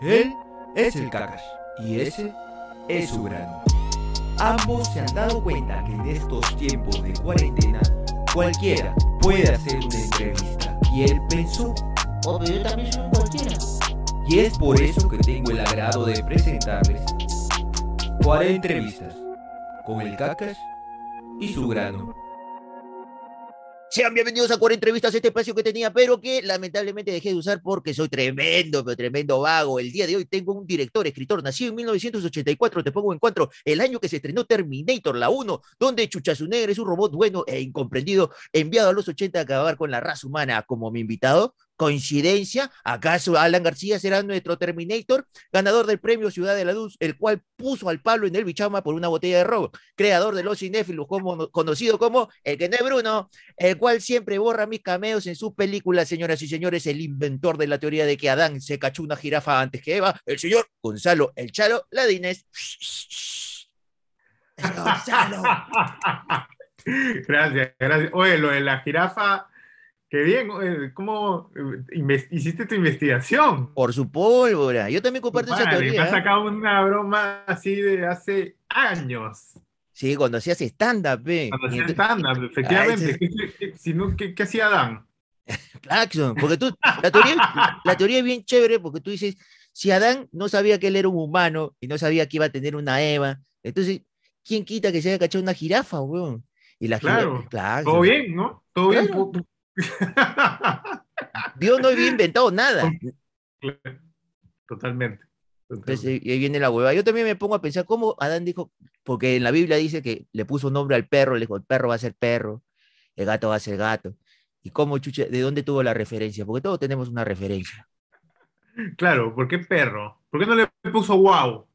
Él es el cacas y ese es su grano. Ambos se han dado cuenta que en estos tiempos de cuarentena cualquiera puede hacer una entrevista y él pensó, obvio yo también soy un cualquiera. Y es por eso que tengo el agrado de presentarles cuatro entrevistas con el cacas y su grano. Sean bienvenidos a Cuatro entrevistas, este espacio que tenía, pero que lamentablemente dejé de usar porque soy tremendo, pero tremendo vago. El día de hoy tengo un director, escritor, nacido en 1984, te pongo en cuatro, el año que se estrenó Terminator, la 1, donde Chuchazunegre es un robot bueno e incomprendido, enviado a los 80 a acabar con la raza humana como mi invitado. ¿Coincidencia? ¿Acaso Alan García será nuestro Terminator? Ganador del premio Ciudad de la Luz, el cual puso al Pablo en el bichama por una botella de robo. Creador de los cinéfilos, conocido como el que no es Bruno, el cual siempre borra mis cameos en sus películas, señoras y señores. El inventor de la teoría de que Adán se cachó una jirafa antes que Eva, el señor Gonzalo El Chalo Ladines. Gonzalo. Gracias, gracias. Oye, lo de la jirafa Qué bien, eh, ¿cómo eh, hiciste tu investigación? Por su pólvora. Yo también comparto esa teoría. Me has ¿eh? sacado una broma así de hace años. Sí, cuando hacías stand-up. Eh. Cuando hacías stand-up, ah, efectivamente. ¿Qué, hacía Adán? Claxon, porque tú, la teoría, es bien chévere porque tú dices, si Adán no sabía que él era un humano y no sabía que iba a tener una Eva, entonces, ¿quién quita que se haya cachado una jirafa, weón? Y la claro, claro. Todo bien, ¿no? Todo bien. Dios no había inventado nada. Totalmente. Entonces ahí viene la hueva. Yo también me pongo a pensar cómo Adán dijo, porque en la Biblia dice que le puso nombre al perro, le dijo, el perro va a ser perro, el gato va a ser gato. ¿Y cómo, Chucha, de dónde tuvo la referencia? Porque todos tenemos una referencia. Claro, ¿por qué perro? ¿Por qué no le puso wow?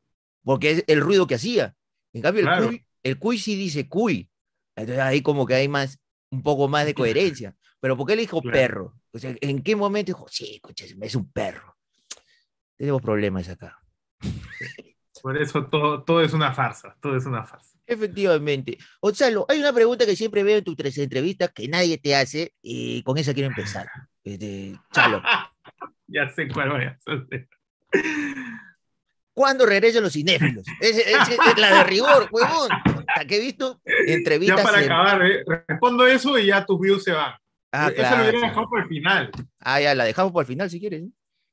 Porque es el ruido que hacía. En cambio, el, cui el cuy sí dice cuy. Entonces ahí como que hay más, un poco más de coherencia. Pero ¿por qué le dijo perro? ¿en qué momento dijo, sí, coches, es un perro? Tenemos problemas acá. Por eso todo, es una farsa, todo es una farsa. Efectivamente. Gonzalo, hay una pregunta que siempre veo en tus tres entrevistas que nadie te hace y eh, con esa quiero empezar. Este, Chalo. ya sé cuál es. ¿Cuándo regresan los cinéfilos? Es, es, la de rigor, huevón. Hasta que he visto entrevistas. Ya para acabar, eh, respondo eso y ya tus views se van. Ah, Eso lo por el final. Ah, ya, la dejamos por el final si quieres. ¿eh?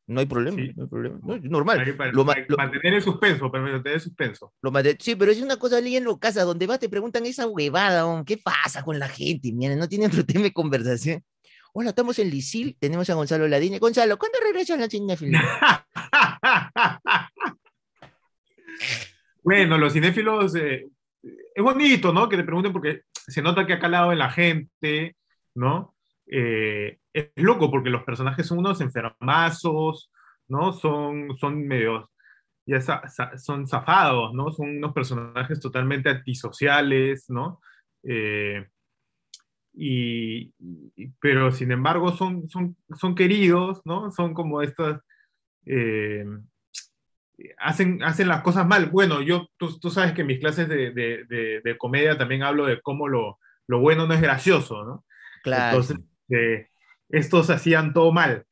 No hay problema, no hay problema. normal. Para, mantener el suspenso, pero mantener el suspenso. sí, pero es una cosa ley en lo casa, donde vas te preguntan esa huevada, ¿qué pasa con la gente? Miren, no tiene otro tema de conversación. Hola, estamos en Lisil, tenemos a Gonzalo Ladine. Gonzalo, ¿cuándo regresas a la cinéfilos? bueno, los cinéfilos, eh, es bonito, ¿no? Que te pregunten porque se nota que ha calado en la gente, ¿no? Eh, es loco porque los personajes son unos enfermazos, ¿no? Son, son medios, ya son zafados, ¿no? Son unos personajes totalmente antisociales, ¿no? Eh, pero sin embargo son, son, queridos, ¿no? Son como estas... Eh, hacen, hacen las cosas mal. Bueno, yo, tú, sabes que en mis clases de, comedia también hablo de cómo lo, bueno no es gracioso, ¿no? Claro estos hacían todo mal.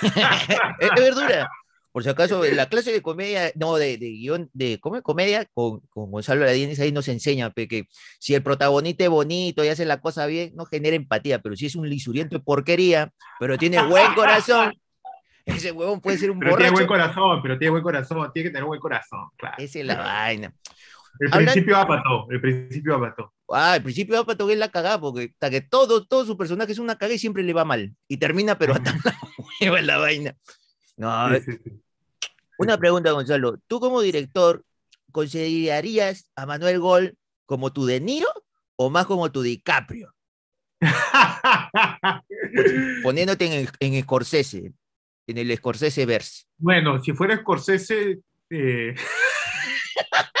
es verdura. Por si acaso, la clase de comedia, no, de, guión, de comedia, con, con Gonzalo Ladines ahí nos enseña que si el protagonista es bonito y hace la cosa bien, no genera empatía, pero si es un lisuriento de porquería, pero tiene buen corazón, ese huevón puede ser un pero Tiene buen corazón, pero tiene buen corazón, tiene que tener buen corazón, Esa es la vaina. El principio apató, el principio apató. Ah, al principio va para tocar la cagada, porque hasta que todo, todo su personaje es una cagada y siempre le va mal. Y termina, pero hasta la la vaina. No, eh, una pregunta, Gonzalo. ¿Tú como director considerarías a Manuel Gol como tu De Niro o más como tu DiCaprio? Poniéndote en, en Scorsese, en el Scorsese verse. Bueno, si fuera Scorsese, eh...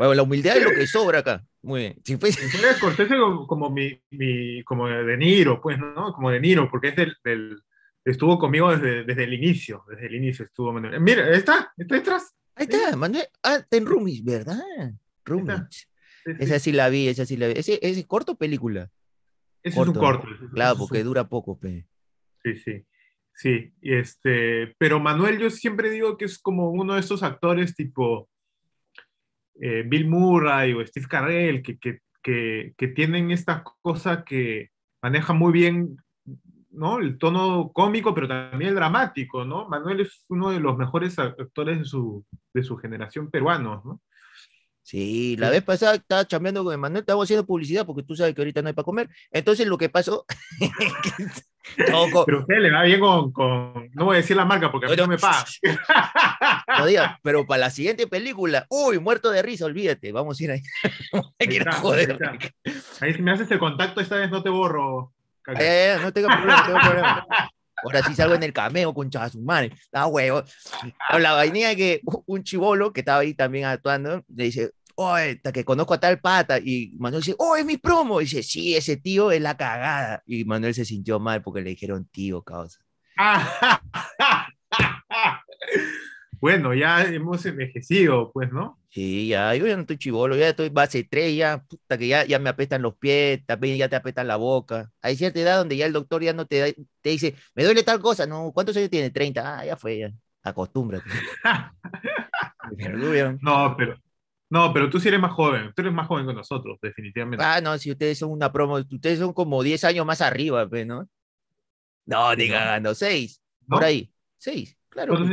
Bueno, la humildad es lo que sobra acá. Muy bien. Si fuese... Scorsese como, mi, mi, como De Niro, pues, ¿no? Como De Niro, porque es del, estuvo conmigo desde, desde, el inicio, desde el inicio estuvo Manuel. Mira, está, está detrás. Ahí está, Manuel. Ah, está en Rumis, ¿verdad? Rumi Esa sí la vi, esa sí la vi. Ese, ese corto película. es un corto. Claro, porque dura poco, pe. Sí, sí. Sí, este, pero Manuel yo siempre digo que es como uno de estos actores tipo eh, Bill Murray o Steve Carell, que, que, que, tienen estas cosa que maneja muy bien ¿no? el tono cómico, pero también el dramático. ¿no? Manuel es uno de los mejores actores de su, de su generación peruanos. ¿no? Sí, la vez pasada estaba chambeando con Emanuel, estaba haciendo publicidad porque tú sabes que ahorita no hay para comer. Entonces lo que pasó. Pero usted le va bien con, No voy a decir la marca porque a mí no, me pasa no diga, pero para la siguiente película, uy, muerto de risa, olvídate, vamos a ir ahí. ahí, joder. Ahí, si me haces el este contacto, esta vez no te borro. no problema, tengo problema. Ahora sí salgo en el cameo, con de su ah, huevo. Da huevo. La vainilla que un chivolo que estaba ahí también actuando le dice, oye, que conozco a tal pata. Y Manuel dice, oh, es mi promo. Y dice, sí, ese tío es la cagada. Y Manuel se sintió mal porque le dijeron tío, causa. bueno, ya hemos envejecido, pues, ¿no? Sí, ya, yo ya no estoy chivolo, ya estoy base 3, ya, puta, que ya, me apestan los pies, también ya te apestan la boca. Hay cierta edad donde ya el doctor ya no te, te dice, me duele tal cosa, no, ¿cuántos años tiene? 30, ah, ya fue, ya, acostúmbrate. no, pero, no, pero tú sí eres más joven, tú eres más joven que nosotros, definitivamente. Ah, no, si ustedes son una promo, ustedes son como 10 años más arriba, pues, ¿no? No, diga, no. 6, por ahí, 6, claro. ¿Cuántos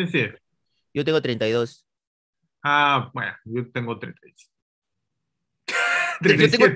yo tengo 32. Ah, bueno, yo tengo 36. 37, yo tengo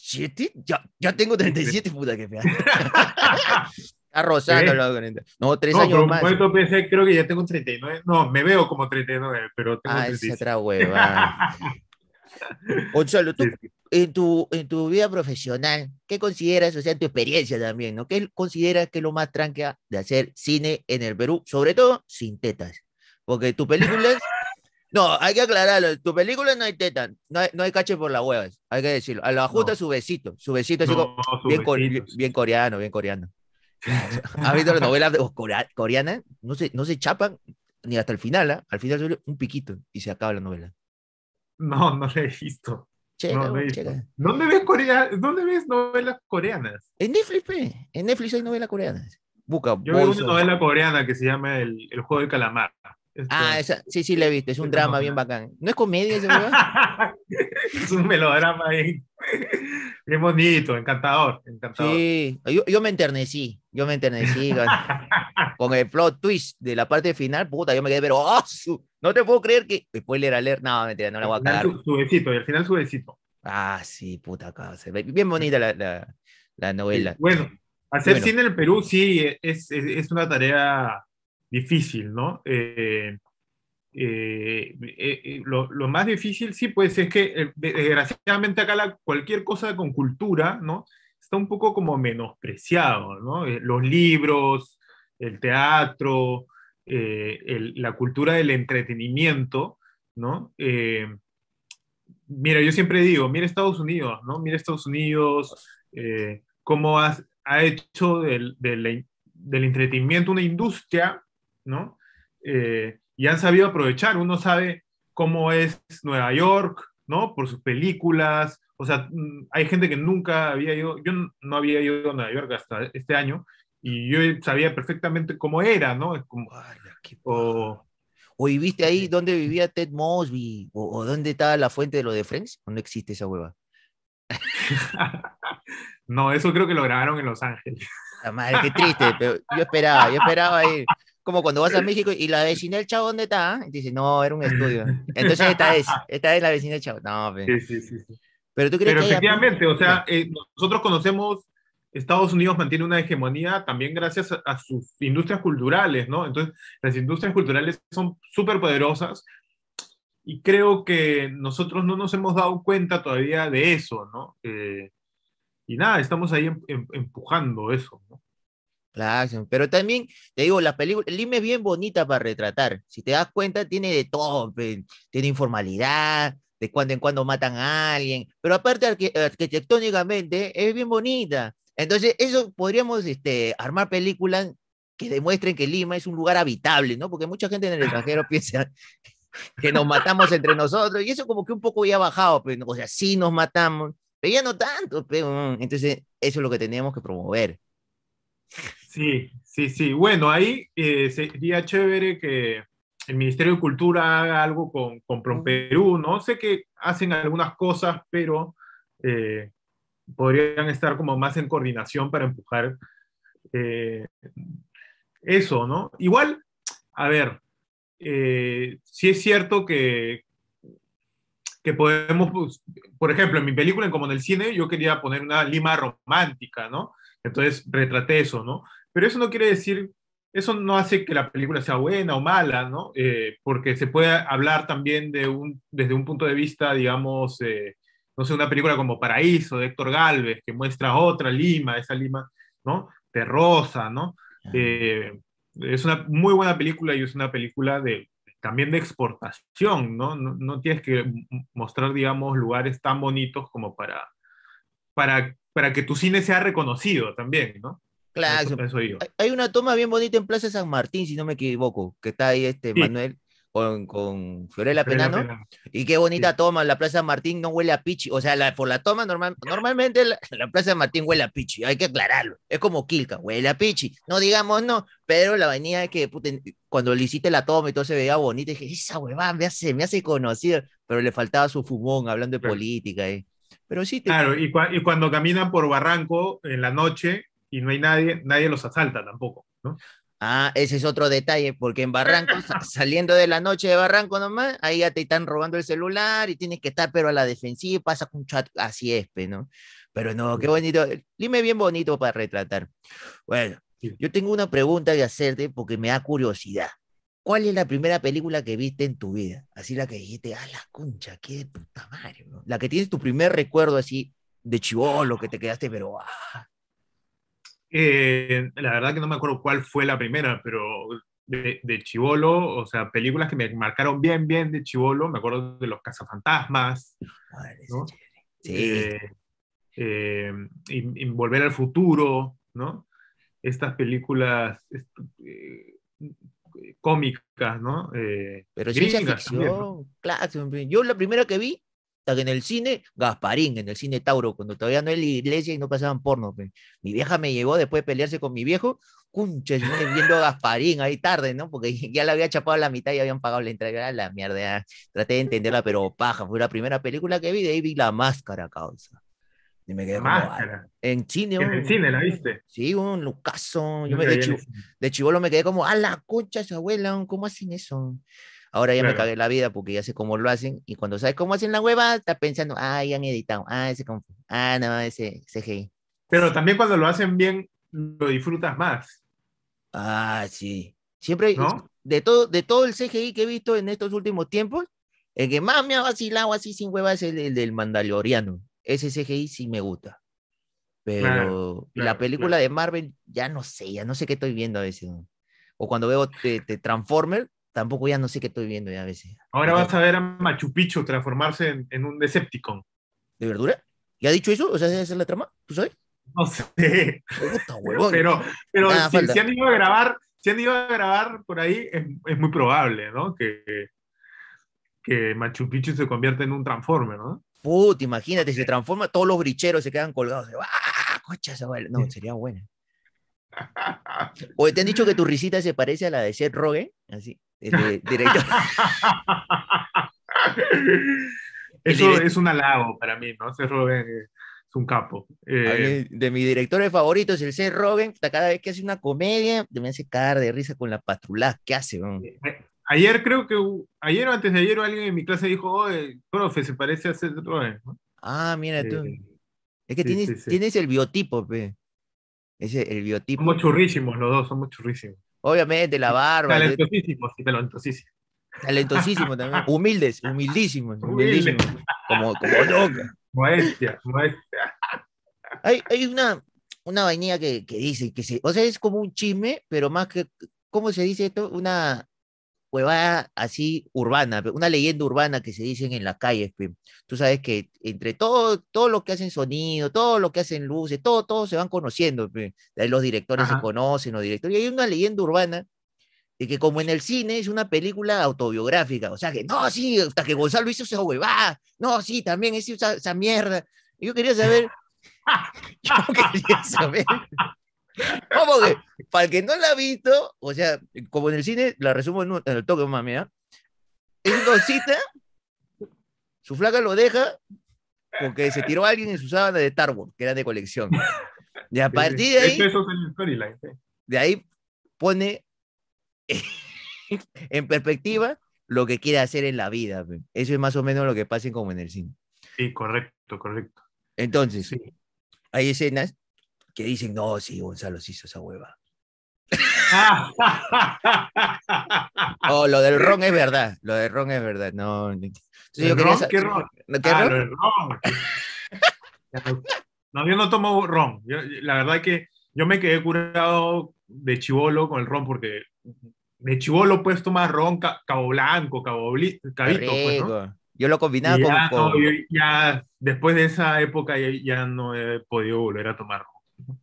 37. Ya, ya tengo 37, puta que fea. Está rozando ¿Eh? No, tres no, años pero más. Un pensé, creo que ya tengo 39. No, me veo como 39, pero tengo ah, esa otra hueva. Gonzalo, tú, en, tu, en tu vida profesional, ¿qué consideras, o sea, tu experiencia también, ¿no? ¿Qué consideras que es lo más tranquila de hacer cine en el Perú? Sobre todo sin tetas. Porque tu película es... No, hay que aclararlo. Tu película no hay teta, no hay, no cache por las huevas, hay que decirlo. A lo ajusta su besito, su besito así como, bien, coreano, bien coreano. ¿Has visto las novelas coreanas? No se, no se chapan ni hasta el final, ¿ah? Al final solo un piquito y se acaba la novela. No, no la he visto. no, ¿Dónde, ves ¿Dónde ves novelas coreanas? En Netflix, En Netflix hay novelas coreanas. Busca Yo veo una novela coreana que se llama El, el Juego del Calamar. Este, ah, sí, sí, la he visto. Es un drama bien bacán. ¿No es comedia ese Es un melodrama ahí. bien bonito, encantador, encantador. Sí, yo, yo, me enternecí, yo me enternecí con, el plot twist de la parte final. Puta, yo me quedé, pero ¡oh, no te puedo creer que. Spoiler leer, no, mentira, no la voy a cagar. Subecito, y al final subecito. Ah, sí, puta casa. Bien bonita la, la, novela. Bueno, hacer cine en el Perú sí es, es una tarea difícil, ¿no? Eh, eh, eh, lo, más difícil, sí, pues es que desgraciadamente acá cualquier cosa con cultura, ¿no? Está un poco como menospreciado, ¿no? los libros, el teatro, la cultura del entretenimiento, ¿no? mira, yo siempre digo, mira Estados Unidos, ¿no? Mira Estados Unidos, cómo ha hecho del entretenimiento una industria ¿no? Eh, y han sabido aprovechar. Uno sabe cómo es Nueva York, ¿no? Por sus películas. O sea, mm, hay gente que nunca había ido, yo no había ido a Nueva York hasta este año y yo sabía perfectamente cómo era, ¿no? Es o... o, ahí dónde vivía Ted Mosby o, dónde estaba la fuente de lo de Friends, no existe esa hueva. no, eso creo que lo grabaron en Los Ángeles. La madre, qué triste, pero yo esperaba, yo esperaba ir como cuando vas a México y la vecina del chavo, ¿dónde está? dice, no, era un estudio. Entonces esta es, esta es la vecina del chavo. No, pero... Sí, Pero tú crees efectivamente, o sea, eh, nosotros conocemos, Estados Unidos mantiene una hegemonía también gracias a, sus industrias culturales, ¿no? Entonces, las industrias culturales son súper poderosas y creo que nosotros no nos hemos dado cuenta todavía de eso, ¿no? Eh, y nada, estamos ahí em, em, empujando eso, ¿no? acción pero también, te digo, la película, Lima es bien bonita para retratar. Si te das cuenta, tiene de todo, pues, tiene informalidad, de cuando en cuando matan a alguien, pero aparte arquitectónicamente es bien bonita. Entonces, eso podríamos este, armar películas que demuestren que Lima es un lugar habitable, ¿no? Porque mucha gente en el extranjero piensa que nos matamos entre nosotros y eso como que un poco ya ha bajado, pues, o sea, sí nos matamos, pero ya no tanto. Pero, pues, mm. entonces, eso es lo que teníamos que promover. Sí, sí, sí. Bueno, ahí eh, sería chévere que el Ministerio de Cultura haga algo con, con ¿no? Sé que hacen algunas cosas, pero eh, podrían estar como más en coordinación para empujar eh, eso, ¿no? Igual, a ver, si sí es cierto que, que podemos, pues, por ejemplo, en mi película, como en el cine, yo quería poner una Lima romántica, ¿no? Entonces retraté eso, ¿no? Pero eso no quiere decir, eso no hace que la película sea buena o mala, ¿no? Eh, porque se puede hablar también de un, desde un punto de vista, digamos, eh, no sé, una película como Paraíso de Héctor Galvez, que muestra otra Lima, esa Lima, ¿no? Terrosa, ¿no? Eh, es una muy buena película y es una película de, también de exportación, ¿no? ¿no? ¿no? tienes que mostrar, digamos, lugares tan bonitos como para, para, para que tu cine sea reconocido también, ¿no? Claro. Hay una toma bien bonita en Plaza San Martín, si no me equivoco, que está ahí este Manuel con, Fiorella, Penano. Y qué bonita toma, la Plaza San Martín no huele a pichi. O sea, la, por la toma, normalmente la, Plaza San Martín huele a pichi, hay que aclararlo. Es como Quilca, huele a pichi. No digamos no, pero la avenida es que cuando le hiciste la toma y todo se veía bonito, dije, esa huevada me hace, me hace conocido, pero le faltaba su fumón hablando de política. Eh. Pero sí Claro, y, y cuando caminan por Barranco en la noche, y no hay nadie, nadie los asalta tampoco, ¿no? Ah, ese es otro detalle, porque en Barranco, saliendo de la noche de Barranco nomás, ahí ya te están robando el celular y tienes que estar, pero a la defensiva, pasa con chat, así es, ¿no? Pero no, qué bonito, dime bien bonito para retratar. Bueno, yo tengo una pregunta que hacerte porque me da curiosidad. ¿Cuál es la primera película que viste en tu vida? Así la que dijiste, ah, la concha, qué puta madre, ¿no? La que tienes tu primer recuerdo así de chivolo, que te quedaste, pero ah. Eh, la verdad que no me acuerdo cuál fue la primera, pero de, de Chivolo, o sea, películas que me marcaron bien, bien de Chivolo, me acuerdo de Los Cazafantasmas. Ah, ¿no? Sí. Eh, eh, y, Volver al Futuro, ¿no? Estas películas cómicas, ¿no? Pero ciencia ficción, Yo la primera que vi que en el cine, Gasparín, en el cine Tauro, cuando todavía no era la iglesia y no pasaban porno. Pues. Mi vieja me llevó después de pelearse con mi viejo, cunche, viendo a Gasparín ahí tarde, ¿no? Porque ya la había chapado la mitad y habían pagado la entrega. la mierda, traté de entenderla, pero paja, fue la primera película que vi, de ahí vi la máscara, causa. Y me máscara. en cine. En cine la viste. Sí, un Lucaso. Yo me, de, chivolo me quedé como, a la concha, su abuela, ¿cómo hacen eso? Ahora ya me cagué la vida porque ya sé cómo lo hacen. Y cuando sabes cómo hacen la hueva, está pensando, ah, ya han editado, ah, ese ah, no, ese CGI. Pero también cuando lo hacen bien, lo disfrutas más. Ah, sí. Siempre, ¿No? de, todo, de todo el CGI que he visto en estos últimos tiempos, el que más me ha vacilado así sin hueva es el, del Mandaloriano. Ese CGI sí me gusta. Pero la película de Marvel, ya no sé, ya no sé qué estoy viendo a veces. O cuando veo Transformers, Transformer, tampoco ya no sé qué estoy viendo ya a veces. Ahora vas a ver a Machu Picchu transformarse en, un Decepticon. ¿De verdura? ¿Ya ha dicho eso? O sea, esa es la trama, ¿tú sabes? No sé. Puta, huevón. Pero, si, han ido a grabar, si han ido a grabar por ahí, es, muy probable, ¿no? Que, que Machu Picchu se convierta en un Transformer, ¿no? Puta, imagínate, se transforma, todos los bricheros se quedan colgados. ¡Ah, cocha, No, sería bueno. ¿O te han dicho que tu risita se parece a la de Seth Rogen? Así, el, director. Eso es un halago para mí, ¿no? Seth Rogen es un capo. Eh, de mis directores favoritos, el Seth Rogen, cada vez que hace una comedia, me hace cagar de risa con la patrulada que hace. Eh, eh, ayer creo que, ayer o antes de ayer, alguien en mi clase dijo, oh, profe, se parece a Seth Rogen. Ah, mira tú. Es que tienes, tienes el biotipo, pe. Ese, el biotipo. Somos churrísimos los dos, somos churrísimos. Obviamente, la barba. Talentosísimos, talentosísimos. talentosísimos. también. Humildes, humildísimos. Humildísimos. Como, como loca. Moestia, moestia. Hay, hay una, una vainilla que, que, dice que se, o sea, es como un chisme, pero más que, ¿cómo se dice esto? Una huevada así urbana, una leyenda urbana que se dicen en las calles. Tú sabes que entre todo, todo lo que hacen sonido, todo lo que hacen luces, todo, todo se van conociendo. Los directores se conocen, los directores. Y hay una leyenda urbana de que como en el cine es una película autobiográfica, o sea que no, sí, hasta que Gonzalo hizo esa huevada, no, sí, también esa, mierda. yo quería saber, yo quería saber ¿Cómo que, para el que no la ha visto, o sea, como en el cine, la resumo en, el toque, mami, ¿eh? Es una cosita su flaca lo deja porque se tiró a alguien en su sábana de Star Wars, que era de colección. Y a partir de ahí. Este de ahí pone en perspectiva lo que quiere hacer en la vida. Eso es más o menos lo que pasa como en el cine. Sí, correcto, correcto. Entonces, hay escenas que dicen, no, sí, Gonzalo se hizo esa hueva. oh, lo del ron es verdad, lo del ron es verdad. No, yo ron? ¿Qué ah, ron? no, yo no tomo ron. la verdad es que yo me quedé curado de chivolo con el ron porque de chivolo puedes tomar ron, cabo blanco, cabo cabito. Pues, yo lo combinaba combinado con, ya después de esa época ya, ya, no he podido volver a tomar ron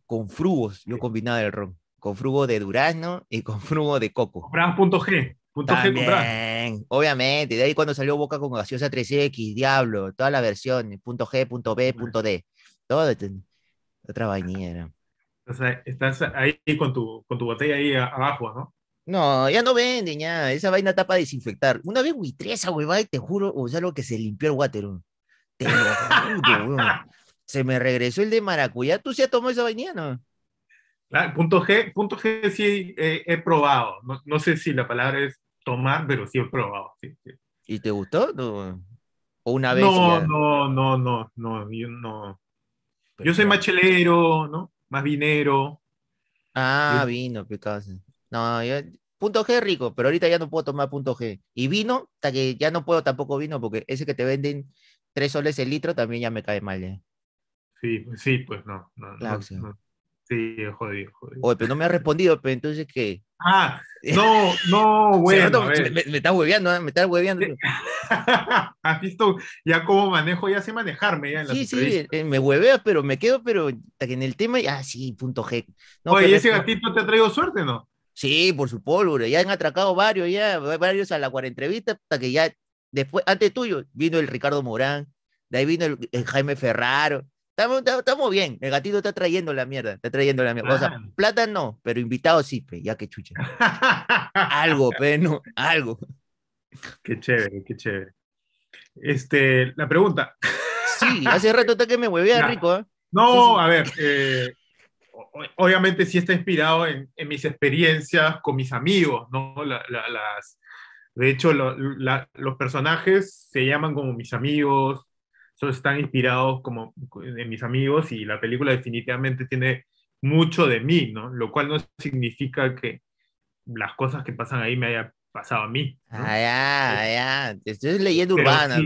con frugos, yo combinaba el ron, con frugo de durazno y con frugo de coco. punto G. G obviamente, de ahí cuando salió Boca con gaseosa 3X, Diablo, toda la versión punto G, punto B, punto D, todo, otra bañera. O estás ahí con tu, con tu botella ahí abajo, ¿no? No, ya no venden, ya. Esa vaina para desinfectar. Una vez huitré esa te juro, o sea, lo que se limpió el water. Te lo juro, se me regresó el de maracuyá. ¿Tú sí has tomado esa vainilla, no? Claro, ah, punto G, punto G sí eh, he probado. No, sé si la palabra es tomar, pero sí he probado. ¿Y te gustó? No. ¿O una vez? No, no, no, no, no, yo no. yo soy más chelero, ¿no? Más vinero. Ah, vino, picado. No, yo... punto G rico, pero ahorita ya no puedo tomar punto G. Y vino, hasta que ya no puedo tampoco vino, porque ese que te venden tres soles el litro también ya me cae mal. ¿eh? Sí, sí, pues no. no, Sí, jodido, jodido. Oye, pero no me ha respondido, pero entonces qué. Ah, no, no, bueno. me, estás hueveando, me está hueveando. Has ¿eh? visto ya cómo manejo, ya sé manejarme. Ya en sí, sí, eh, me hueveas, pero me quedo, pero en el tema, ah, sí, punto G. No, Oye, ¿ese gatito te ha traído suerte, no? Sí, por su pólvora, ya han atracado varios, ya, varios a la entrevista hasta que ya, después, antes tuyo, vino el Ricardo Morán, de ahí vino el Jaime Ferraro, Estamos, bien, el gatito está trayendo la mierda, está trayendo la mierda. O sea, plata no, pero invitado sí, ya que chucha. algo, pero no, algo. Qué chévere, qué chévere. Este, la pregunta. Sí, hace rato está que me huevía rico, ¿eh? No, a ver, eh, obviamente sí está inspirado en, mis experiencias con mis amigos, ¿no? de hecho, los personajes se llaman como mis amigos, están inspirados como de mis amigos y la película definitivamente tiene mucho de mí, ¿no? Lo cual no significa que las cosas que pasan ahí me haya pasado a mí. ¿no? Ah, ya, eh, ya. Esto es leyenda Pero urbana,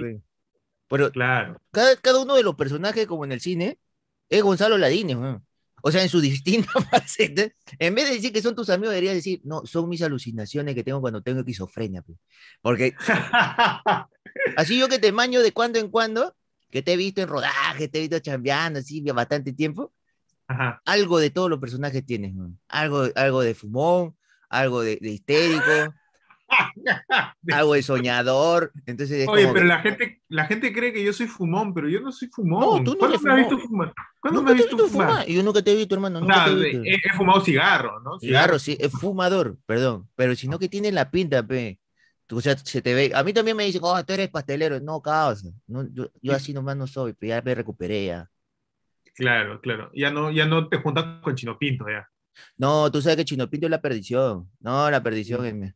Pero claro. Cada, uno de los personajes, como en el cine, es Gonzalo Ladines, O sea, en su distinta faceta en vez de decir que son tus amigos, debería decir, no, son mis alucinaciones que tengo cuando tengo esquizofrenia. Güey. Porque así yo que te maño de cuando en cuando, que te he visto en rodaje, te he visto chambeando, así, bastante tiempo. Algo de todos los personajes tienes, algo, algo de fumón, algo de, histérico, algo de soñador. Entonces Oye, pero la, gente, la gente cree que yo soy fumón, pero yo no soy fumón. No, tú no ¿Cuándo me has visto fumar? ¿Cuándo me has visto, fumar? Yo nunca te he visto, hermano. Nunca te he, visto. he, fumado cigarro, ¿no? Cigarro, sí, es fumador, perdón. Pero si no que tiene la pinta, pe. A mí también me dicen, oh, tú eres pastelero. No, caos, yo, así nomás no soy, pero pues ya me recuperé ya. Claro, claro. Ya no, ya no te juntas con Chino Pinto, ya. No, tú sabes que Chino Pinto es la perdición. No, la perdición es.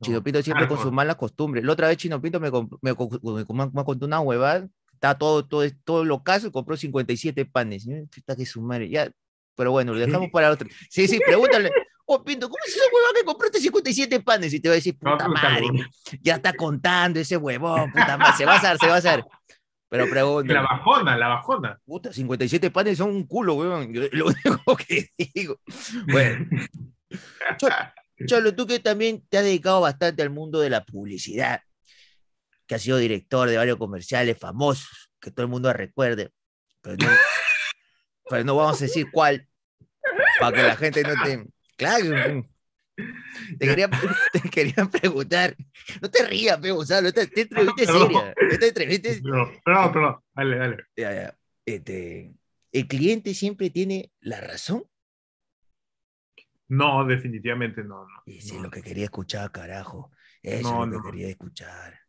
Chino Pinto siempre con sus malas costumbres. La otra vez Chino Pinto me, contó una huevada. Está todo, todo, todo lo caso y compró 57 panes. Está que su madre. Ya, pero bueno, lo dejamos para otro. Sí, sí, pregúntale. Oh, Pinto, ¿cómo es ese huevón que compraste 57 panes? Y te va a decir, puta madre, ya está contando ese huevón, puta madre, se va a hacer, se va a hacer. Pero pregunto. La bajona, la bajona. Puta, 57 panes son un culo, weón. Lo único que digo. Bueno. Charlo, tú que también te has dedicado bastante al mundo de la publicidad, que has sido director de varios comerciales famosos, que todo el mundo recuerde, pero pero no vamos a decir cuál, para que la gente no te, Claro. Te quería, te quería preguntar. No te rías, pe, Gonzalo. te, te seria. No, perdón, perdón. Dale, dale. Este, ¿El cliente siempre tiene la razón? No, definitivamente no. no Eso lo que quería escuchar, carajo. Eso es lo que quería escuchar.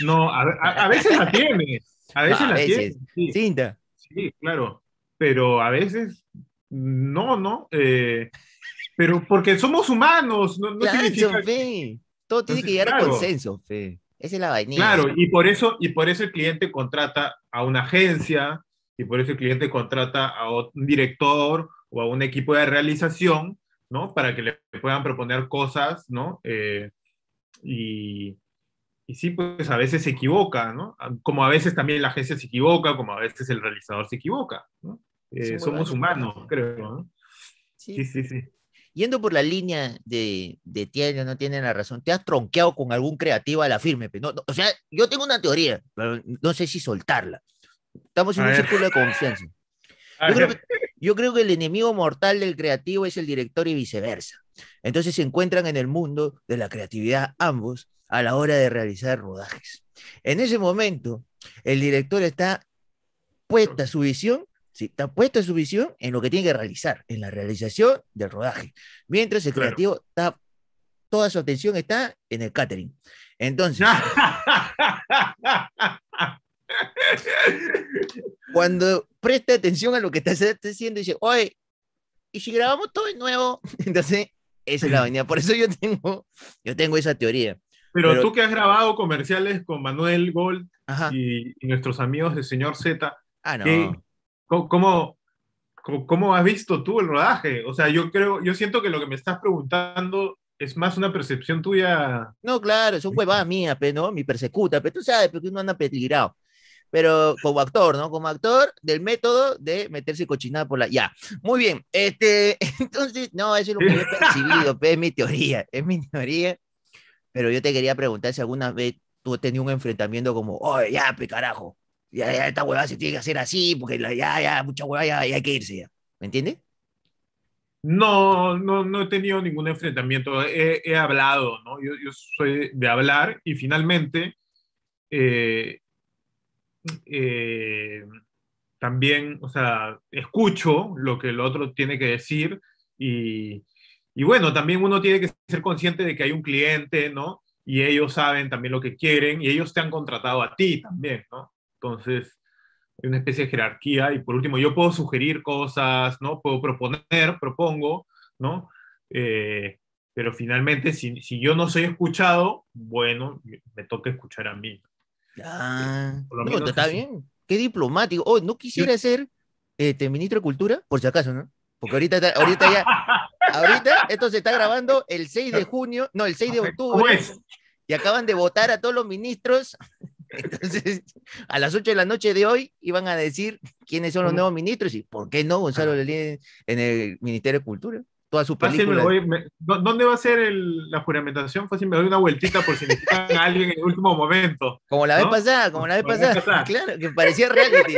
No, a, veces la tiene. A veces la tiene. Sí. Cinta. Sí, claro. Pero a veces, no, no. Eh, pero porque somos humanos, no, significa... Todo tiene que llegar a consenso, fe. Esa es la vainilla. Claro, y por, eso, y por eso el cliente contrata a una agencia, y por eso el cliente contrata a un director o a un equipo de realización, ¿no? Para que le puedan proponer cosas, ¿no? Eh, y, y sí, pues a veces se equivoca, ¿no? Ah, como a veces también la agencia se equivoca, como a veces el realizador se equivoca, ¿no? somos eh, humanos, creo, ¿no? sí, sí. sí. Yendo por la línea de, de o no tienen la razón, te has tronqueado con algún creativo a la firme. o sea, yo tengo una teoría, pero no sé si soltarla. Estamos en un círculo de confianza. Yo creo, que, yo creo, que, el enemigo mortal del creativo es el director y viceversa. Entonces se encuentran en el mundo de la creatividad ambos a la hora de realizar rodajes. En ese momento, el director está puesta su visión ¿sí? Está en su visión en lo que tiene que realizar, en la realización del rodaje. Mientras el creativo está, toda su atención está en el catering. Entonces, cuando presta atención a lo que está, haciendo, dice, oye, ¿y si grabamos todo de nuevo? Entonces, esa es la vaina. Por eso yo tengo, yo tengo esa teoría. Pero, tú que has grabado comerciales con Manuel Gold y, nuestros amigos de Señor Z, ah, ¿Cómo, ¿Cómo has visto tú el rodaje? O sea, yo creo, yo siento que lo que me estás preguntando es más una percepción tuya. No, claro, eso fue mía, pero ¿no? Mi persecuta, pero tú sabes, porque uno anda peligrado. Pero como actor, ¿no? Como actor del método de meterse cochinada por la. Ya. Muy bien. Este, entonces, no, eso es lo que yo he percibido, es mi teoría, es mi teoría. Pero yo te quería preguntar si alguna vez tú has tenido un enfrentamiento como, oye, ya, pe, carajo, ya, ya esta huevada se tiene que hacer así, porque ya, ya, mucha huevada, ya, hay que irse ¿Me entiendes? No, no, no he tenido ningún enfrentamiento, he, hablado, ¿no? Yo, soy de hablar y finalmente eh, eh, también, o sea, escucho lo que el otro tiene que decir y, y bueno, también uno tiene que ser consciente de que hay un cliente, ¿no? Y ellos saben también lo que quieren y ellos te han contratado a ti también, ¿no? Entonces, hay una especie de jerarquía y por último, yo puedo sugerir cosas, ¿no? Puedo proponer, propongo, ¿no? Eh, pero finalmente, si, yo no soy escuchado, bueno, me toca escuchar a mí. Ah, está bien. Qué diplomático. Oh, no quisiera ser este, ministro de Cultura, por si acaso, ¿no? Porque ahorita, ahorita ya, ahorita, esto se está grabando el 6 de junio, no, el 6 de octubre. Y acaban de votar a todos los ministros entonces, a las 8 de la noche de hoy iban a decir quiénes son los nuevos ministros y por qué no Gonzalo Lelín en el Ministerio de Cultura. Toda su película. ¿Dónde va a ser la juramentación? Fácil, me doy una vueltita por si necesitan a alguien en el último momento. Como la vez pasada, como la vez pasada. Claro, que parecía reality.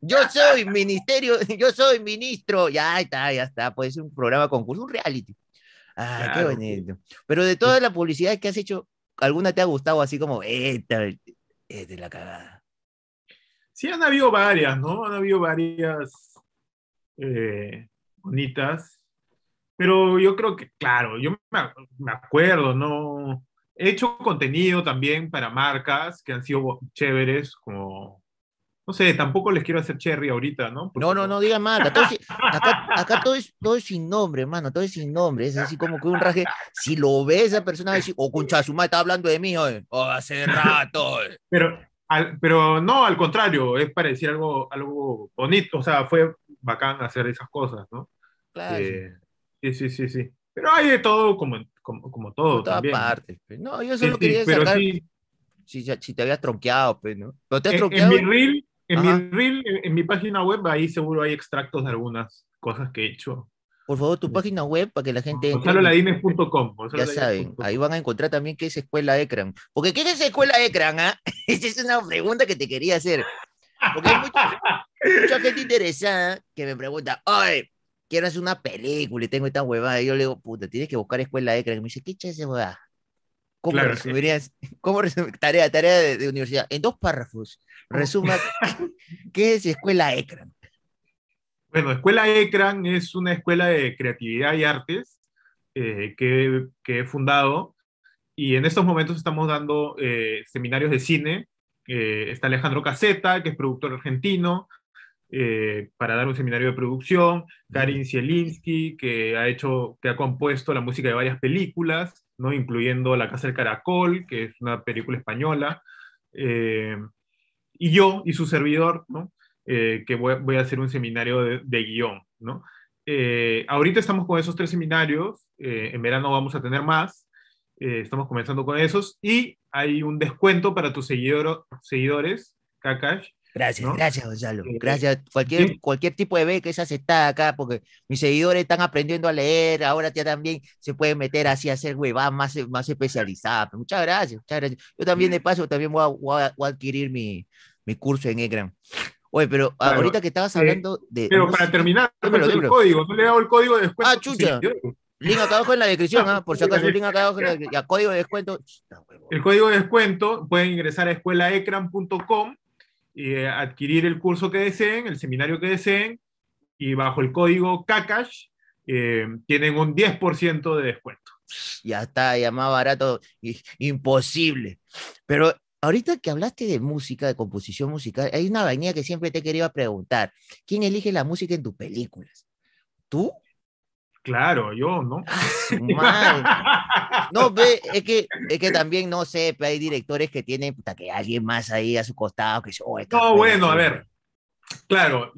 Yo soy ministerio, yo soy ministro. Ya está, ya está. Puede ser un programa concurso, un reality. Ah, qué bonito. Pero de toda la publicidad que has hecho, ¿alguna te ha gustado así como de la cagada. Sí, han habido varias, ¿no? Han habido varias eh, bonitas. Pero yo creo que, claro, yo me acuerdo, ¿no? He hecho contenido también para marcas que han sido chéveres, como no sé, tampoco les quiero hacer cherry ahorita, ¿no? no, no, no digan mal. Acá, todo, es, todo es sin nombre, hermano, todo es sin nombre. Es así como que un raje, si lo ve esa persona, o a decir, oh, concha, está hablando de mí, o oh, hace rato. Pero, pero no, al contrario, es para decir algo, algo bonito. O sea, fue bacán hacer esas cosas, ¿no? Claro. sí, eh, sí, sí, sí. Pero hay de todo como, como, todo. también. Parte. Pues. No, yo solo quería sacar... Si, te habías tronqueado, pues, ¿no? Pero te has En mi reel, en mi en, mi página web, ahí seguro hay extractos de algunas cosas que he hecho. Por favor, tu página web para que la gente. GonzaloLadines.com Ya saben, ahí van a encontrar también qué es Escuela Ecran. Porque, ¿qué es Escuela Ecran? Ah? Esa es una pregunta que te quería hacer. Porque hay mucha, gente interesada que me pregunta, ¡Ay! quiero hacer una película y tengo esta huevada. Y yo le digo, puta, tienes que buscar Escuela Ecran. Y me dice, ¿qué es esa huevada? ¿Cómo resumirías? Cómo tarea, tarea de, universidad. En dos párrafos, uh. resuma qué es Escuela ECRAN. Bueno, Escuela ECRAN es una escuela de creatividad y artes eh, que, he fundado y en estos momentos estamos dando eh, seminarios de cine. Eh, está Alejandro Caseta, que es productor argentino, para dar un seminario de producción, Karin Zielinski, que ha hecho, que ha compuesto la música de varias películas, incluyendo La Casa del Caracol, que es una película española, eh, y yo y su servidor, eh, que voy, a hacer un seminario de, guión. Eh, ahorita estamos con esos tres seminarios, en verano vamos a tener más, estamos comenzando con esos, y hay un descuento para tus seguidores, Kakash, Gracias, gracias, Gonzalo. Eh, gracias. Cualquier, cualquier tipo de beca se está acá porque mis seguidores están aprendiendo a leer. Ahora ya también se pueden meter así a hacer hueva más, más especializadas. Pues, muchas gracias, muchas gracias. Yo también, de paso, también voy a, adquirir mi, curso en ECRAN Oye, pero ahorita que estabas eh, hablando de. Pero para terminar, el código. No le hago el código de ah, descuento. Ah, chucha. Link acá abajo en la descripción, ¿ah? por si acaso el abajo Código de descuento. El código de descuento pueden ingresar a escuelaecran.com eh, adquirir el curso que deseen, el seminario que deseen, y bajo el código CACASH eh, tienen un 10% de descuento. Ya está, ya más barato, imposible. Pero ahorita que hablaste de música, de composición musical, hay una vainilla que siempre te quería preguntar. ¿Quién elige la música en tus películas? ¿Tú Claro, yo, ¿no? Ah, no, ve, es que, que también, no sé, pues, hay directores que tienen, puta, que alguien más ahí a su costado que yo. Oh, no, bueno, a ver, claro,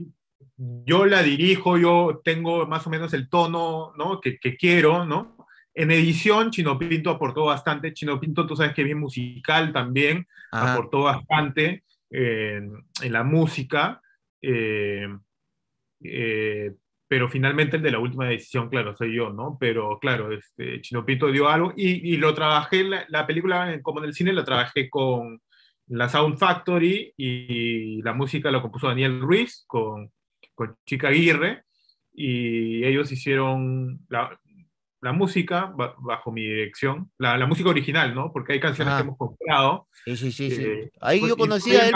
yo la dirijo, yo tengo más o menos el tono, ¿no? Que, quiero, ¿no? En edición, Chino Pinto aportó bastante. Chino Pinto, tú sabes que bien musical también, aportó bastante eh, en, la música. Eh, eh, pero finalmente el de la última decisión, claro, soy yo, ¿no? Pero claro, este, Chinopito dio algo y, lo trabajé, la, la película como en el cine la trabajé con la Sound Factory y la música la compuso Daniel Ruiz con, Chica Aguirre y ellos hicieron la, música bajo mi dirección, la, música original, ¿no? Porque hay canciones que hemos comprado. Sí, sí, sí. Eh, Ahí pues, yo conocí a él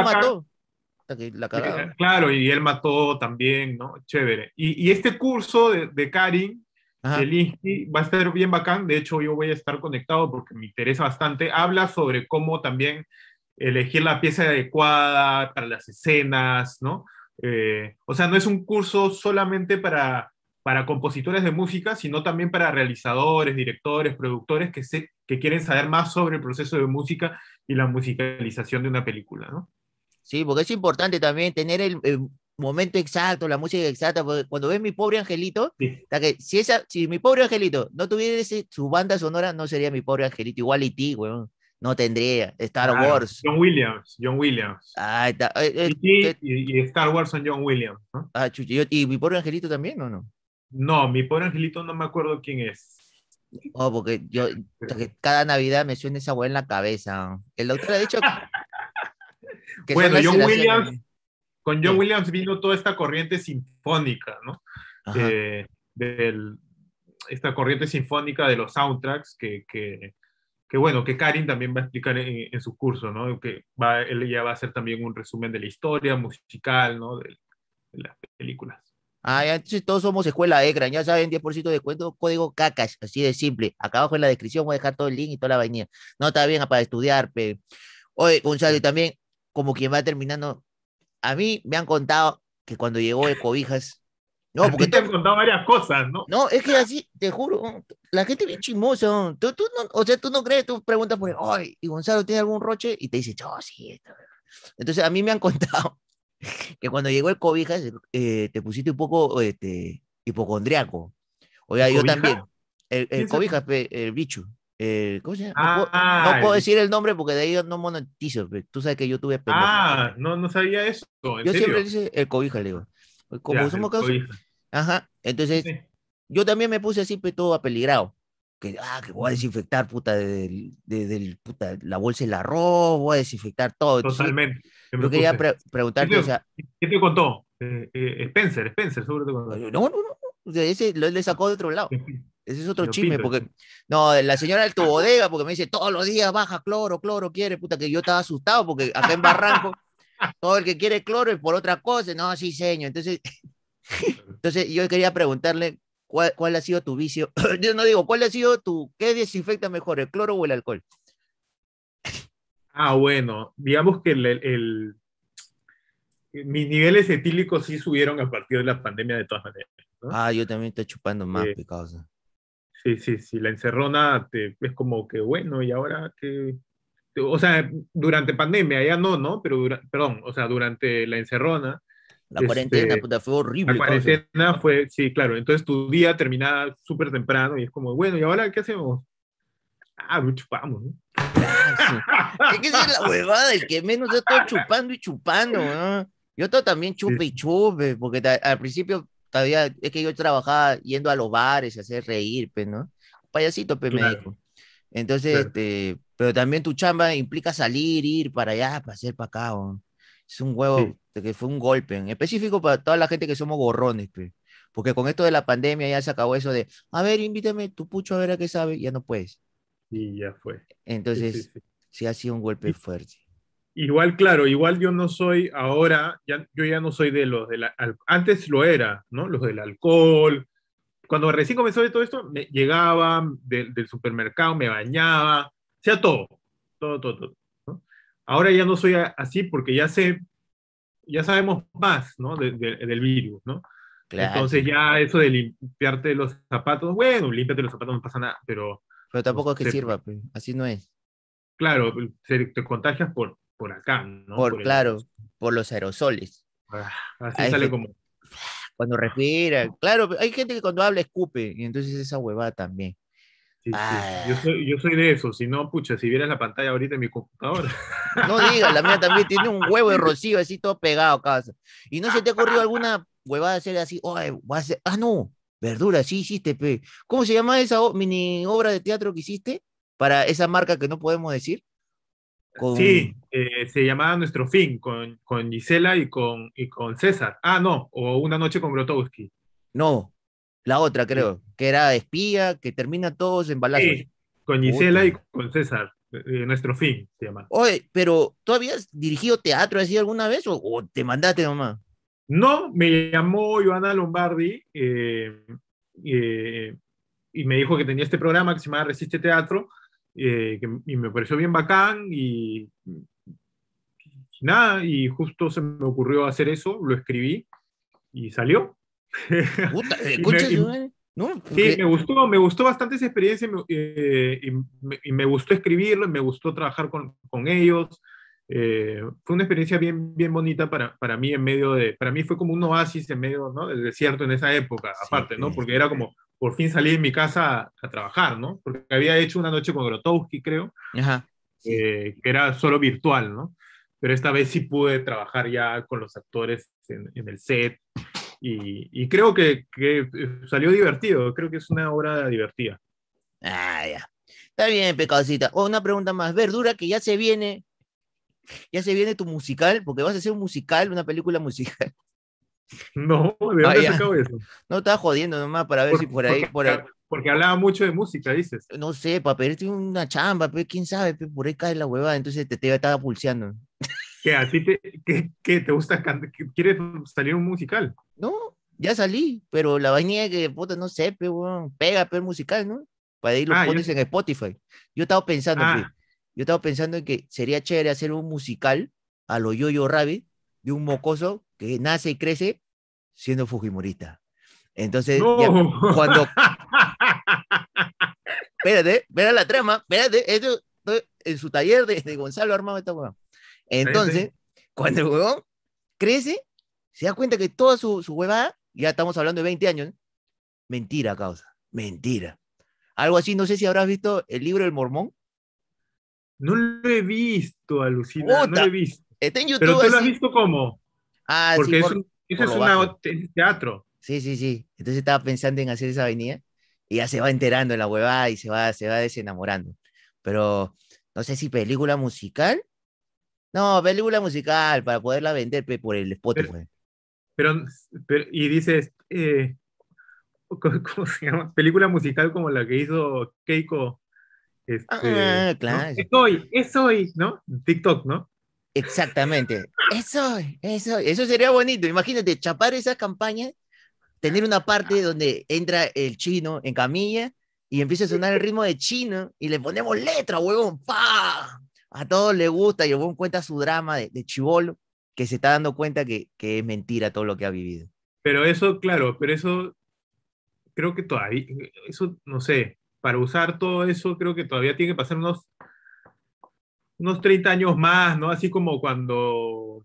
Claro, y él mató también, ¿no? Chévere. Y, este curso de, de Karin, va a estar bien bacán. De hecho, yo voy a estar conectado porque me interesa bastante. Habla sobre cómo también elegir la pieza adecuada para las escenas, ¿no? Eh, o sea, no es un curso solamente para, para compositores de música, sino también para realizadores, directores, productores que, que quieren saber más sobre el proceso de música y la musicalización de una película, ¿no? Sí, porque es importante también tener el, momento exacto, la música exacta, porque cuando ves mi pobre angelito, que si, esa, si mi pobre angelito no tuviera su banda sonora, no sería mi pobre angelito, igual y No tendría Star Wars. John Williams, John Williams. Ah, eh, eh, eh, y, Star Wars son John Williams. Ah, ¿y mi pobre angelito también o no? No, mi pobre angelito no me acuerdo quién es. Oh, porque yo, cada Navidad me suena esa hueá en la cabeza. El doctor ha dicho bueno, John Williams, con John Williams vino toda esta corriente sinfónica, ¿no? Eh, esta corriente sinfónica de los soundtracks que, que, bueno, que Karin también va a explicar en, su curso, ¿no? Que va, él ya va a hacer también un resumen de la historia musical, ¿no? De, las películas. Ah, entonces todos somos escuela gran ya saben, 10% de cuento, código CACAS, así de simple. Acá abajo en la descripción voy a dejar todo el link y toda la vainilla. No, está bien, ah, para estudiar, pero... Oye, Gonzalo, y también como quien va terminando. A mí me han contado que cuando llegó el Cobijas. No, a porque te han contado varias cosas, ¿no? No, es que así, te juro, la gente es bien chismosa. Tú, no, o sea, tú no crees, tú preguntas por, ahí, ¿y Gonzalo tiene algún roche? Y te dice, oh, sí. Esto. Entonces, a mí me han contado que cuando llegó el Cobijas, eh, te pusiste un poco este, hipocondriaco. sea, yo también. El, el Cobijas, el bicho. Eh, ¿cómo se llama? no, puedo, decir el nombre porque de ahí no pero pues, Tú sabes que yo tuve Ah, no, no sabía eso. yo siempre dice el cobija, le digo. Pues, como somos casos. Ajá. Entonces, yo también me puse así, pues, todo apeligrado. Que, ah, que voy a desinfectar, puta, de, puta, la bolsa del arroz, voy a desinfectar todo. Totalmente. yo quería preguntarte, ¿Qué te, contó? Eh, eh, Spencer, Spencer, sobre todo. No, no, no. ese le sacó de otro lado. Ese es otro chisme, porque no, la señora de tu bodega, porque me dice todos los días baja cloro, cloro quiere, puta, que yo estaba asustado, porque acá en Barranco, todo el que quiere cloro es por otra cosa, no, así señor. Entonces, entonces yo quería preguntarle cuál, ha sido tu vicio. yo no digo, ¿cuál ha sido tu, qué desinfecta mejor, el cloro o el alcohol? Ah, bueno, digamos que el, mis niveles etílicos sí subieron a partir de la pandemia de todas maneras. ¿no? Ah, yo también estoy chupando más, eh, causa. Sí, sí, sí, la encerrona es como que bueno, y ahora que... O sea, durante pandemia, ya no, ¿no? Pero, perdón, o sea, durante la encerrona... La cuarentena, este, puta, fue horrible. La cuarentena fue, sí, claro. Entonces tu día terminaba súper temprano y es como, bueno, ¿y ahora qué hacemos? Ah, chupamos, ¿no? ¿Qué, que es la huevada El que menos yo estoy chupando y chupando, ¿no? Yo todo también chupe y chupe, porque al principio todavía es que yo trabajaba yendo a los bares, a hacer reír, pues, ¿no? Payasito, pues, médico. Entonces, este, pero también tu chamba implica salir, ir para allá, para hacer para acá, Es un huevo que fue un golpe, en específico para toda la gente que somos gorrones, pues. Porque con esto de la pandemia ya se acabó eso de, a ver, invítame tu pucho a ver a qué sabe, ya no puedes. Y ya fue. Entonces, sí ha sido un golpe fuerte. Igual, claro, igual yo no soy ahora, ya, yo ya no soy de los de la, antes lo era, ¿no? Los del alcohol. Cuando recién comenzó todo esto, me llegaba del supermercado, me bañaba, o sea, todo, todo, todo, todo. Ahora ya no soy así porque ya sé, ya sabemos más, ¿no? del virus, ¿no? Claro. Entonces ya eso de limpiarte los zapatos, bueno, límpiate los zapatos, no pasa nada, pero... Pero tampoco es que sirva, pues, así no es. Claro, te contagias por, por acá, ¿no? Por, claro, por los aerosoles. Ah, así sale como... Cuando respira, claro, hay gente que cuando habla escupe, y entonces esa huevada también. Ah. Yo, soy, de eso, si no, pucha, si vieras la pantalla ahorita en mi computadora. No digas, la mía también tiene un huevo de rocío así todo pegado, casa. ¿Y no se te ha ocurrido alguna huevada hacer así? Oh, ah, no, verdura, sí hiciste, pe. ¿Cómo se llama esa mini obra de teatro que hiciste para esa marca que no podemos decir? Sí, eh, se llamaba Nuestro Fin, con, Gisela y con, con César. Ah, no, o Una Noche con Grotowski. No, la otra creo, que era Espía, que termina todos en balazos. con Gisela y con César. Eh, eh, nuestro fin se llama. Oye, pero ¿tú habías dirigido teatro así alguna vez o, te mandaste nomás? No, me llamó Joana Lombardi y me dijo que tenía este programa que se llama Resiste Teatro eh, y me pareció bien bacán y, nada, y justo se me ocurrió hacer eso, lo escribí y salió. Eh, ¿no? Sí, me gustó, me gustó bastante esa experiencia eh, y me, gustó escribirlo, y me gustó trabajar con ellos. Eh, fue una experiencia bien, bien bonita para, para mí en medio de, para mí fue como un oasis en medio ¿no? del desierto en esa época, aparte, ¿no? Porque era como, por fin salí de mi casa a, trabajar, ¿no? Porque había hecho una noche con Grotowski, creo, eh, que era solo virtual, ¿no? Pero esta vez sí pude trabajar ya con los actores en, el set y, creo que, eh, salió divertido, creo que es una obra divertida. Ah, ya. Está bien, pecadocita O una pregunta más, verdura que ya se viene, ya se viene tu musical, porque vas a hacer un musical, una película musical. No, ¿de dónde eso? No, estaba jodiendo nomás para ver si por ahí, porque, por ahí. Porque hablaba mucho de música, dices. No sé, para pedirte una chamba, pero quién sabe, por ahí cae la huevada, entonces te, te estaba pulseando. ¿Qué? ¿A ti te, te gusta cantar? ¿Quieres salir un musical? No, ya salí, pero la vaina que, puta, no sé, pero pega, pero musical, ¿no? Para ir lo ah, pones en Spotify. Yo estaba pensando, ah yo estaba pensando en que sería chévere hacer un musical a lo Yo-Yo Rabbit de un mocoso que nace y crece siendo Fujimorista. Entonces, cuando. espérate, la trama, espérate, esto, en su taller de, Gonzalo Armado Entonces, cuando el huevón crece, se da cuenta que toda su, su huevada, ya estamos hablando de 20 años, mentira, causa, mentira. Algo así, no sé si habrás visto el libro del Mormón. No lo he visto, alucina, no lo he visto. Está Pero tú lo has visto cómo? Ah, sí, Porque eso es un teatro. Sí, sí, sí. Entonces estaba pensando en hacer esa avenida y ya se va enterando en la huevada y se va, se va desenamorando. Pero no sé si película musical. No, película musical para poderla vender por el Spotify. Pero, pero, y dices, eh, ¿cómo se llama? Película musical como la que hizo Keiko ah, este, claro. Es hoy, es hoy, ¿no? TikTok, ¿no? Exactamente. Eso, eso, eso sería bonito. Imagínate, chapar esas campañas, tener una parte donde entra el chino en camilla y empieza a sonar el ritmo de chino y le ponemos letra, huevón, pa. A todos les gusta y luego huevón cuenta su drama de, de chivolo que se está dando cuenta que, que es mentira todo lo que ha vivido. Pero eso, claro, pero eso creo que todavía, eso no sé, para usar todo eso, creo que todavía tiene que pasar unos, 30 años más, ¿no? Así como cuando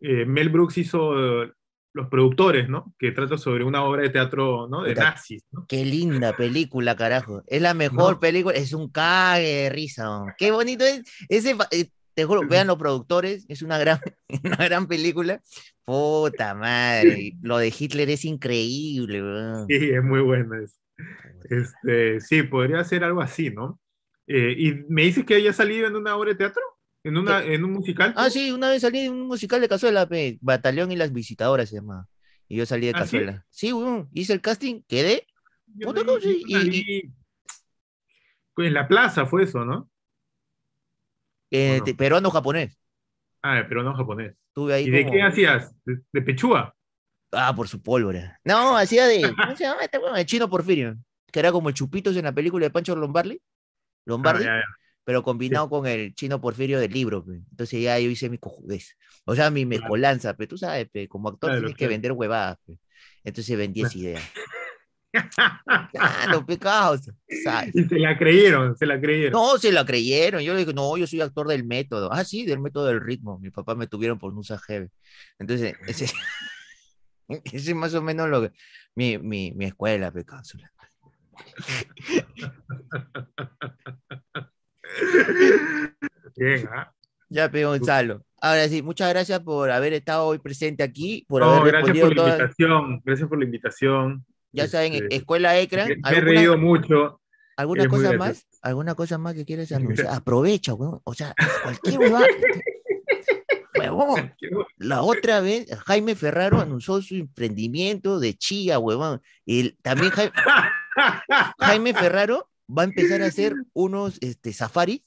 eh, Mel Brooks hizo eh, Los Productores, ¿no? Que trata sobre una obra de teatro, ¿no? De nazis, Qué linda película, carajo. Es la mejor película, es un cague de risa. ¿no? Qué bonito es. Ese, eh, te juro, vean los productores, es una gran, una gran película. Puta madre, lo de Hitler es increíble. Bro. Sí, es muy bueno eso. Este, sí, podría ser algo así, ¿no? Eh, y me dices que haya salido en una obra de teatro, en, una, eh, en un musical. Ah, sí, una vez salí en un musical de Cazuela, Bataleón Batallón y las Visitadoras se llama Y yo salí de ¿Ah, Cazuela. sí, hice el casting, quedé. pues en la plaza fue eso, ¿no? Eh, peruano japonés. Ah, peruano japonés. ¿Y de qué hacías? ¿De, de Ah, por su pólvora. No, hacía de. ¿Cómo se este El chino Porfirio. Que era como el Chupitos en la película de Pancho Lombardi. Lombardi. Ah, pero combinado con el chino Porfirio del libro. Pues. Entonces ya yo hice mi cojudez. O sea, mi mezcolanza. Pero pues, tú sabes, pues, como actor tienes que, vender huevadas. Entonces vendí esa idea. Claro, pecados. ¿sabes? Y se la creyeron, se la creyeron. No, se la creyeron. Yo le digo, no, yo soy actor del método. Ah, sí, del método del ritmo. Mi papá me tuvieron por un sajeve. Entonces, ese... Ese es más o menos lo que, mi, escuela, Pecánsula. ¿ah? Ya, pero Gonzalo. Ahora sí, muchas gracias por haber estado hoy presente aquí, por gracias por la invitación, gracias por la invitación. Ya saben, este, Escuela Ecran. Me, he reído mucho. ¿Alguna cosa más? ¿Alguna cosa más que quieres anunciar? Aprovecha, O sea, cualquier lugar Huevón, la otra vez Jaime Ferraro anunció su emprendimiento de chía, huevón. y también Jaime, Ferraro va a empezar a hacer unos este, safaris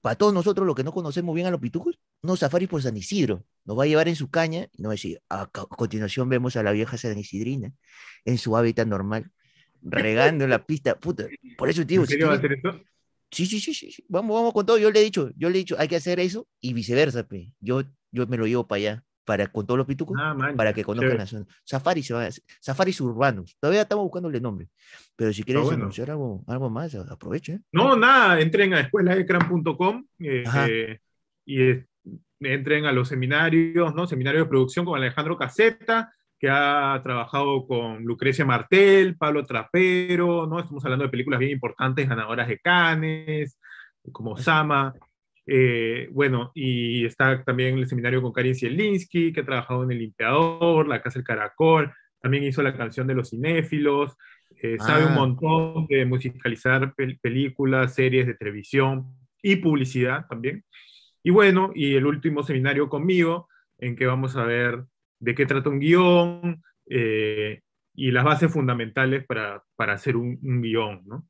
para todos nosotros los que no conocemos bien a los pitujos, unos safaris por San Isidro. Nos va a llevar en su caña y nos va a decir, a continuación vemos a la vieja San Isidrina en su hábitat normal, regando la pista. Puta, por eso, tío. ¿En serio va a hacer eso? Sí, sí, sí, sí, Vamos, vamos con todo. Yo le he dicho, yo le he dicho, hay que hacer eso y viceversa, pe. Yo yo me lo llevo para allá, para, con todos los pitucos, ah, para que conozcan la zona. Safari safaris urbanos, todavía estamos buscándole nombre, pero si quieren anunciar algo, más, aprovechen. ¿eh? No, nada, entren a escuelaecran.com este, y entren a los seminarios, ¿no? Seminarios de producción con Alejandro Caseta, que ha trabajado con Lucrecia Martel, Pablo Trapero, ¿no? Estamos hablando de películas bien importantes, ganadoras de Cannes, como Sama. Eh, bueno, y está también el seminario con Karin Zielinski, que ha trabajado en El Limpiador, La Casa del Caracol, también hizo la canción de los cinéfilos, eh, sabe un ah. montón de musicalizar películas, series de televisión y publicidad también. Y bueno, y el último seminario conmigo, en que vamos a ver de qué trata un guión eh, y las bases fundamentales para, hacer un, guión, ¿no?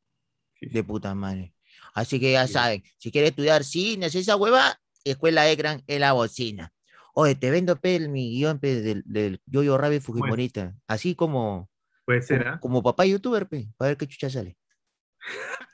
De puta madre. Así que ya saben, si quiere estudiar cine, si esa hueva, Escuela de Gran en la bocina. Oye, te vendo pel, mi guión del, Yoyo Rabi Fujimorita. Así como. Puede ser, ¿ah? como, papá youtuber, pe, para ver qué chucha sale.